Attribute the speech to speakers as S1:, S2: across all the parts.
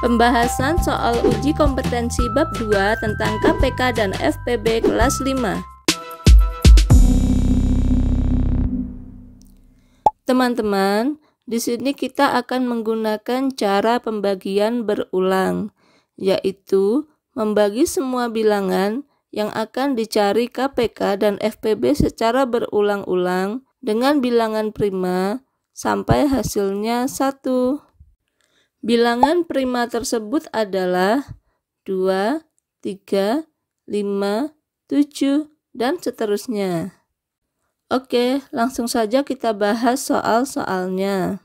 S1: pembahasan soal uji kompetensi bab 2 tentang KPK dan FPB kelas 5. Teman-teman, di sini kita akan menggunakan cara pembagian berulang, yaitu membagi semua bilangan yang akan dicari KPK dan FPB secara berulang-ulang dengan bilangan prima sampai hasilnya 1. Bilangan prima tersebut adalah 2, 3, 5, 7, dan seterusnya. Oke, langsung saja kita bahas soal-soalnya.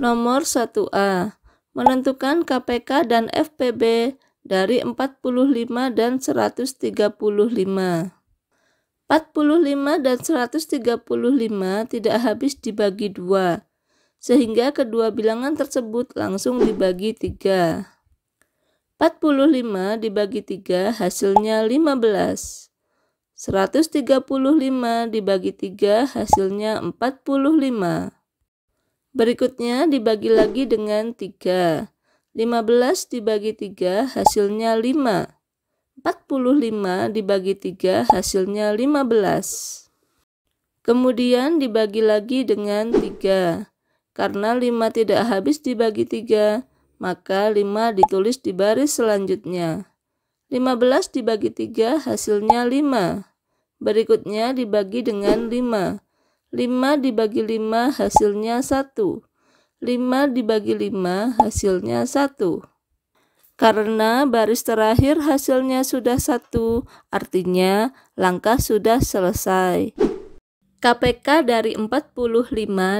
S1: Nomor 1A. Menentukan KPK dan FPB dari 45 dan 135. 45 dan 135 tidak habis dibagi dua sehingga kedua bilangan tersebut langsung dibagi 3. 45 dibagi 3 hasilnya 15. 135 dibagi 3 hasilnya 45. Berikutnya dibagi lagi dengan 3. 15 dibagi 3 hasilnya 5. 45 dibagi 3 hasilnya 15. Kemudian dibagi lagi dengan 3. Karena 5 tidak habis dibagi 3, maka 5 ditulis di baris selanjutnya. 15 dibagi 3 hasilnya 5. Berikutnya dibagi dengan 5. 5 dibagi 5 hasilnya 1. 5 dibagi 5 hasilnya 1. Karena baris terakhir hasilnya sudah 1, artinya langkah sudah selesai. KPK dari 45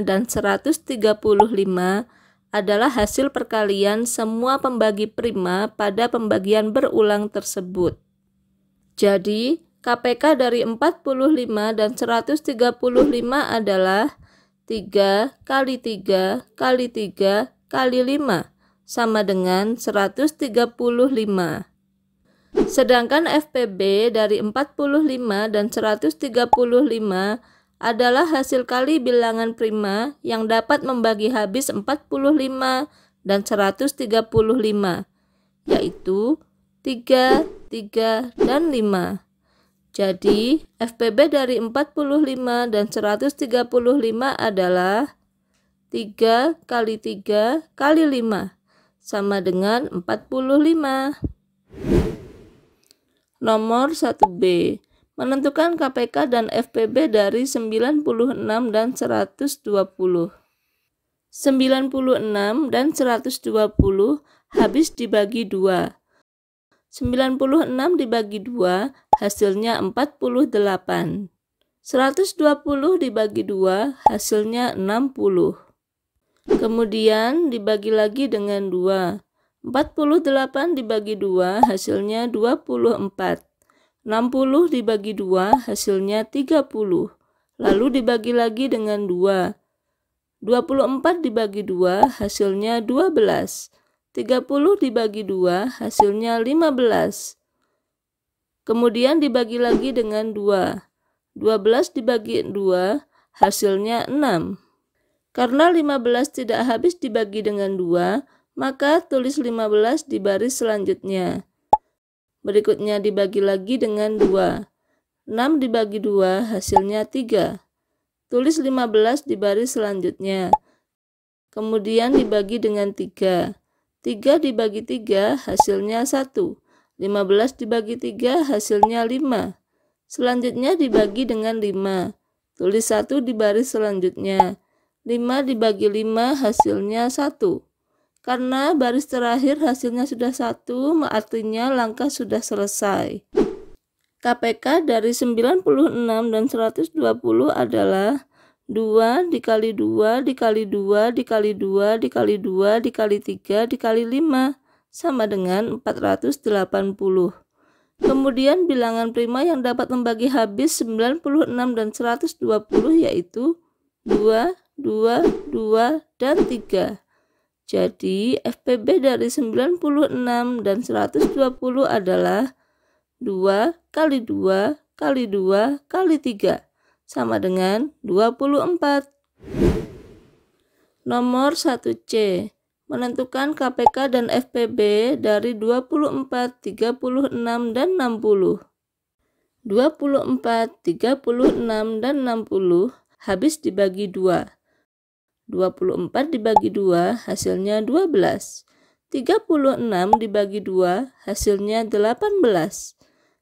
S1: dan 135 adalah hasil perkalian semua pembagi prima pada pembagian berulang tersebut. Jadi, KPK dari 45 dan 135 adalah 3 kali 3 kali 3 kali 5 sama dengan 135. Sedangkan FPB dari 45 dan 135 adalah hasil kali bilangan prima yang dapat membagi habis 45 dan 135, yaitu 3, 3, dan 5. Jadi, FPB dari 45 dan 135 adalah 3 kali 3 kali 5 sama dengan 45. Nomor 1B menentukan KPK dan FPB dari 96 dan 120. 96 dan 120 habis dibagi 2. 96 dibagi 2 hasilnya 48. 120 dibagi 2 hasilnya 60. Kemudian dibagi lagi dengan 2. 48 dibagi 2 hasilnya 24. 60 dibagi 2 hasilnya 30. Lalu dibagi lagi dengan 2. 24 dibagi 2 hasilnya 12. 30 dibagi 2 hasilnya 15. Kemudian dibagi lagi dengan 2. 12 dibagi 2 hasilnya 6. Karena 15 tidak habis dibagi dengan 2, maka tulis 15 di baris selanjutnya. Berikutnya dibagi lagi dengan 2. 6 dibagi 2 hasilnya 3. Tulis 15 di baris selanjutnya. Kemudian dibagi dengan 3. 3 dibagi 3 hasilnya 1. 15 dibagi 3 hasilnya 5. Selanjutnya dibagi dengan 5. Tulis 1 di baris selanjutnya. 5 dibagi 5 hasilnya 1. Karena baris terakhir hasilnya sudah satu, artinya langkah sudah selesai. KPK dari 96 dan 120 adalah 2 dikali 2 dikali 2 dikali 2 dikali 2 dikali 3 dikali 5 sama dengan 480. Kemudian bilangan prima yang dapat membagi habis 96 dan 120 yaitu 2, 2, 2, dan 3. Jadi FPB dari 96 dan 120 adalah 2 kali 2 kali 2 kali 3 sama dengan 24. Nomor 1C menentukan KPK dan FPB dari 24, 36, dan 60. 24, 36, dan 60 habis dibagi 2 24 dibagi 2 hasilnya 12. 36 dibagi 2 hasilnya 18.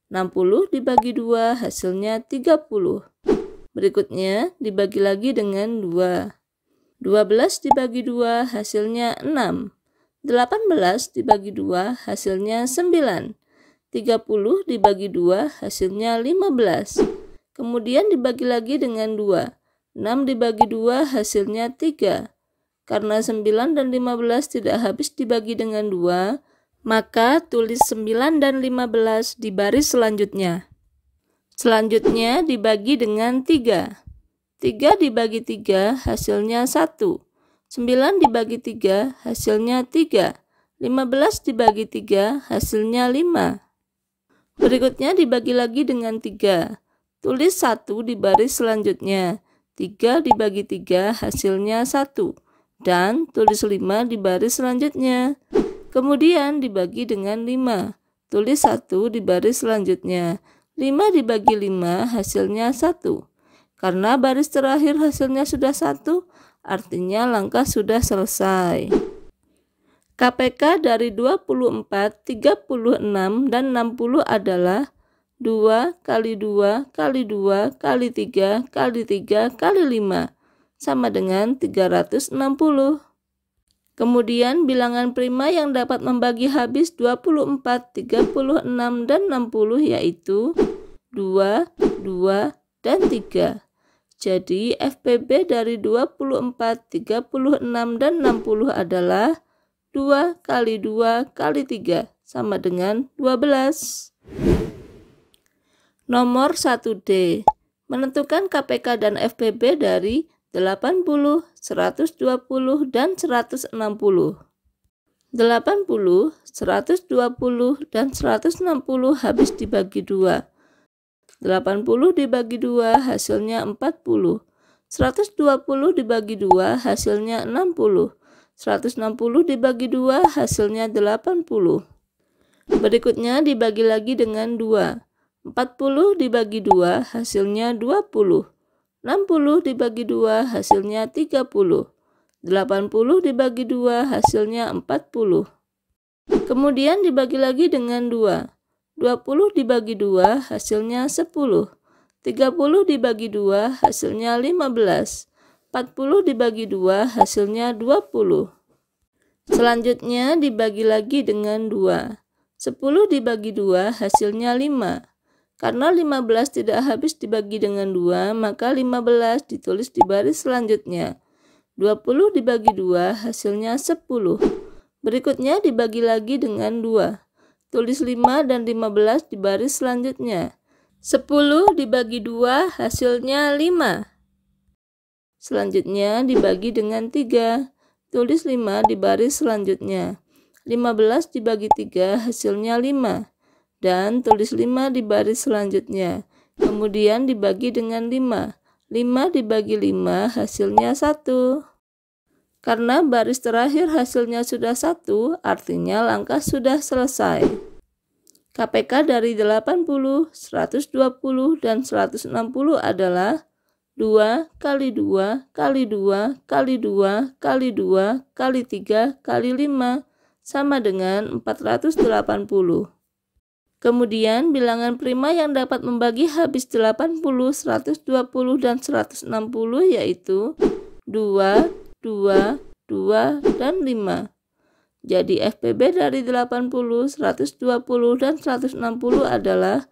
S1: 60 dibagi 2 hasilnya 30. Berikutnya dibagi lagi dengan 2. 12 dibagi 2 hasilnya 6. 18 dibagi 2 hasilnya 9. 30 dibagi 2 hasilnya 15. Kemudian dibagi lagi dengan 2. 6 dibagi 2 hasilnya 3. Karena 9 dan 15 tidak habis dibagi dengan 2, maka tulis 9 dan 15 di baris selanjutnya. Selanjutnya dibagi dengan 3. 3 dibagi 3 hasilnya 1. 9 dibagi 3 hasilnya 3. 15 dibagi 3 hasilnya 5. Berikutnya dibagi lagi dengan 3. Tulis 1 di baris selanjutnya. 3 dibagi 3 hasilnya 1 dan tulis 5 di baris selanjutnya. Kemudian dibagi dengan 5. Tulis 1 di baris selanjutnya. 5 dibagi 5 hasilnya 1. Karena baris terakhir hasilnya sudah 1, artinya langkah sudah selesai. KPK dari 24, 36, dan 60 adalah 2 kali 2 kali 2 kali 3 kali 3 kali 5 sama dengan 360. Kemudian bilangan prima yang dapat membagi habis 24, 36, dan 60 yaitu 2, 2, dan 3. Jadi FPB dari 24, 36, dan 60 adalah 2 kali 2 kali 3 sama dengan 12. Nomor 1D. Menentukan KPK dan FPB dari 80, 120, dan 160. 80, 120, dan 160 habis dibagi 2 80 dibagi 2 hasilnya 40. 120 dibagi 2 hasilnya 60. 160 dibagi 2 hasilnya 80. Berikutnya dibagi lagi dengan 2. 40 dibagi 2 hasilnya 20. 60 dibagi 2 hasilnya 30. 80 dibagi 2 hasilnya 40. Kemudian dibagi lagi dengan 2. 20 dibagi 2 hasilnya 10. 30 dibagi 2 hasilnya 15. 40 dibagi 2 hasilnya 20. Selanjutnya dibagi lagi dengan 2. 10 dibagi 2 hasilnya 5. Karena 15 tidak habis dibagi dengan 2, maka 15 ditulis di baris selanjutnya. 20 dibagi 2 hasilnya 10. Berikutnya dibagi lagi dengan 2. Tulis 5 dan 15 di baris selanjutnya. 10 dibagi 2 hasilnya 5. Selanjutnya dibagi dengan 3. Tulis 5 di baris selanjutnya. 15 dibagi 3 hasilnya 5 dan tulis 5 di baris selanjutnya. Kemudian dibagi dengan 5. 5 dibagi 5 hasilnya 1. Karena baris terakhir hasilnya sudah 1, artinya langkah sudah selesai. KPK dari 80, 120, dan 160 adalah 2 kali 2 kali 2 kali 2 kali 2 kali 3 kali 5 sama dengan 480. Kemudian bilangan prima yang dapat membagi habis 80, 120, dan 160 yaitu 2, 2, 2, dan 5. Jadi FPB dari 80, 120, dan 160 adalah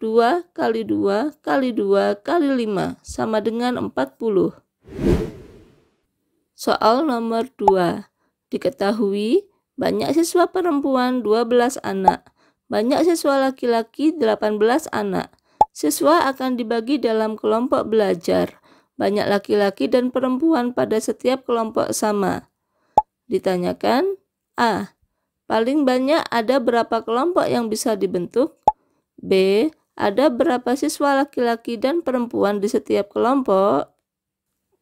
S1: 2 kali 2 kali 2 kali 5 sama dengan 40. Soal nomor 2. Diketahui banyak siswa perempuan 12 anak banyak siswa laki-laki 18 anak. Siswa akan dibagi dalam kelompok belajar. Banyak laki-laki dan perempuan pada setiap kelompok sama. Ditanyakan, A. Paling banyak ada berapa kelompok yang bisa dibentuk? B. Ada berapa siswa laki-laki dan perempuan di setiap kelompok?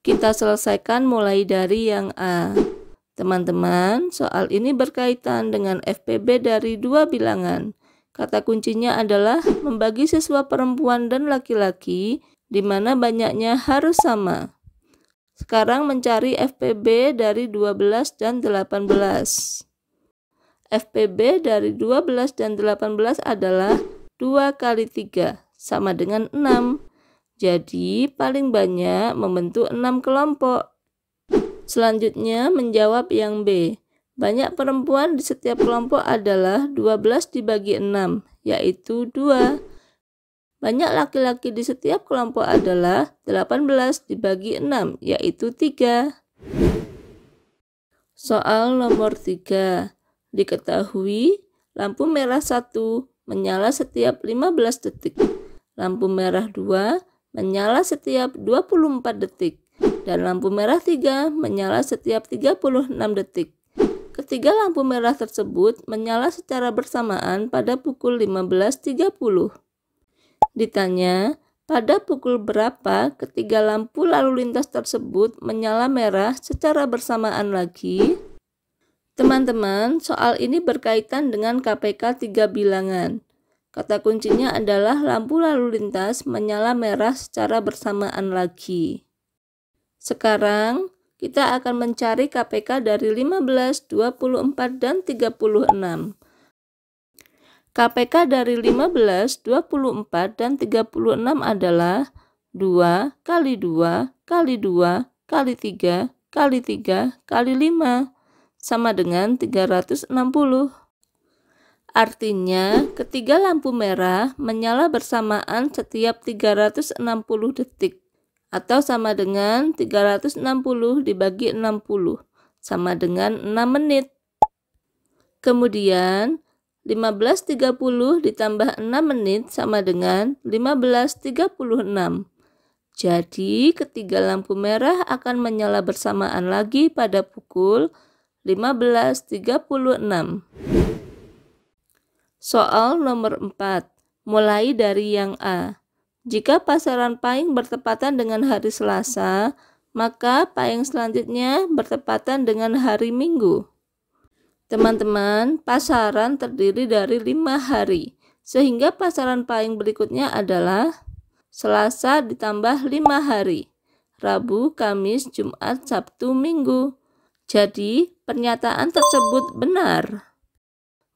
S1: Kita selesaikan mulai dari yang A. Teman-teman, soal ini berkaitan dengan FPB dari dua bilangan. Kata kuncinya adalah membagi siswa perempuan dan laki-laki di mana banyaknya harus sama. Sekarang mencari FPB dari 12 dan 18. FPB dari 12 dan 18 adalah 2 kali 3 sama dengan 6. Jadi paling banyak membentuk 6 kelompok. Selanjutnya menjawab yang B. Banyak perempuan di setiap kelompok adalah 12 dibagi 6, yaitu 2. Banyak laki-laki di setiap kelompok adalah 18 dibagi 6, yaitu 3. Soal nomor 3. Diketahui lampu merah 1 menyala setiap 15 detik. Lampu merah 2 menyala setiap 24 detik dan lampu merah 3 menyala setiap 36 detik. Ketiga lampu merah tersebut menyala secara bersamaan pada pukul 15.30. Ditanya, pada pukul berapa ketiga lampu lalu lintas tersebut menyala merah secara bersamaan lagi? Teman-teman, soal ini berkaitan dengan KPK 3 bilangan. Kata kuncinya adalah lampu lalu lintas menyala merah secara bersamaan lagi. Sekarang kita akan mencari KPK dari 15, 24, dan 36. KPK dari 15, 24, dan 36 adalah 2 kali 2 kali 2 kali 3 kali 3 kali 5 sama dengan 360. Artinya, ketiga lampu merah menyala bersamaan setiap 360 detik atau sama dengan 360 dibagi 60 sama dengan 6 menit. Kemudian 15.30 ditambah 6 menit sama dengan 15.36. Jadi ketiga lampu merah akan menyala bersamaan lagi pada pukul 15.36. Soal nomor 4, mulai dari yang A. Jika pasaran pahing bertepatan dengan hari Selasa, maka pahing selanjutnya bertepatan dengan hari Minggu. Teman-teman, pasaran terdiri dari lima hari, sehingga pasaran pahing berikutnya adalah Selasa ditambah lima hari, Rabu, Kamis, Jumat, Sabtu, Minggu. Jadi, pernyataan tersebut benar.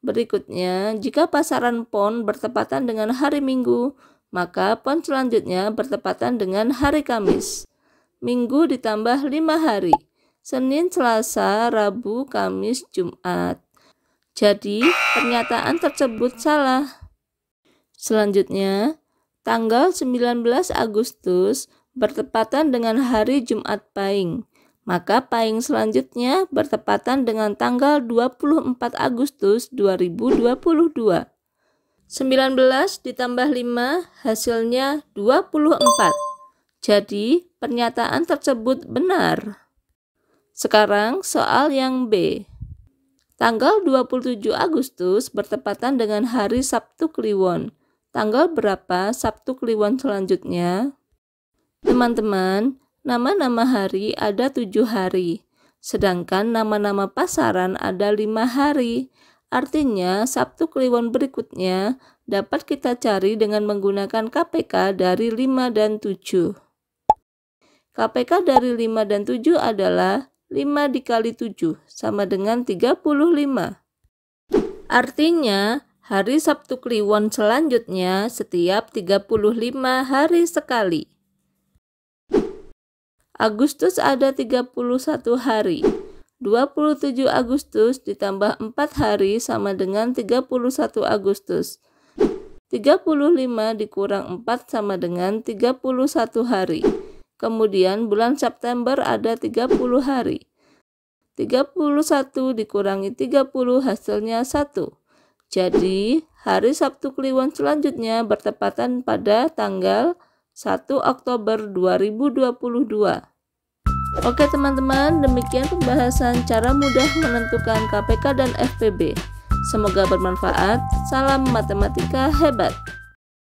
S1: Berikutnya, jika pasaran pon bertepatan dengan hari Minggu, maka pon selanjutnya bertepatan dengan hari Kamis. Minggu ditambah lima hari. Senin, Selasa, Rabu, Kamis, Jumat. Jadi, pernyataan tersebut salah. Selanjutnya, tanggal 19 Agustus bertepatan dengan hari Jumat Pahing. Maka Pahing selanjutnya bertepatan dengan tanggal 24 Agustus 2022. 19 ditambah 5 hasilnya 24. Jadi pernyataan tersebut benar. Sekarang soal yang B. Tanggal 27 Agustus bertepatan dengan hari Sabtu Kliwon. Tanggal berapa Sabtu Kliwon selanjutnya? Teman-teman, nama-nama hari ada tujuh hari, sedangkan nama-nama pasaran ada lima hari. Artinya, Sabtu Kliwon berikutnya dapat kita cari dengan menggunakan KPK dari 5 dan 7. KPK dari 5 dan 7 adalah 5 dikali 7 sama dengan 35. Artinya, hari Sabtu Kliwon selanjutnya setiap 35 hari sekali. Agustus ada 31 hari. 27 Agustus ditambah 4 hari sama dengan 31 Agustus. 35 dikurang 4 sama dengan 31 hari. Kemudian bulan September ada 30 hari. 31 dikurangi 30 hasilnya 1. Jadi, hari Sabtu Kliwon selanjutnya bertepatan pada tanggal 1 Oktober 2022. Oke teman-teman, demikian pembahasan cara mudah menentukan KPK dan FPB. Semoga bermanfaat. Salam matematika hebat.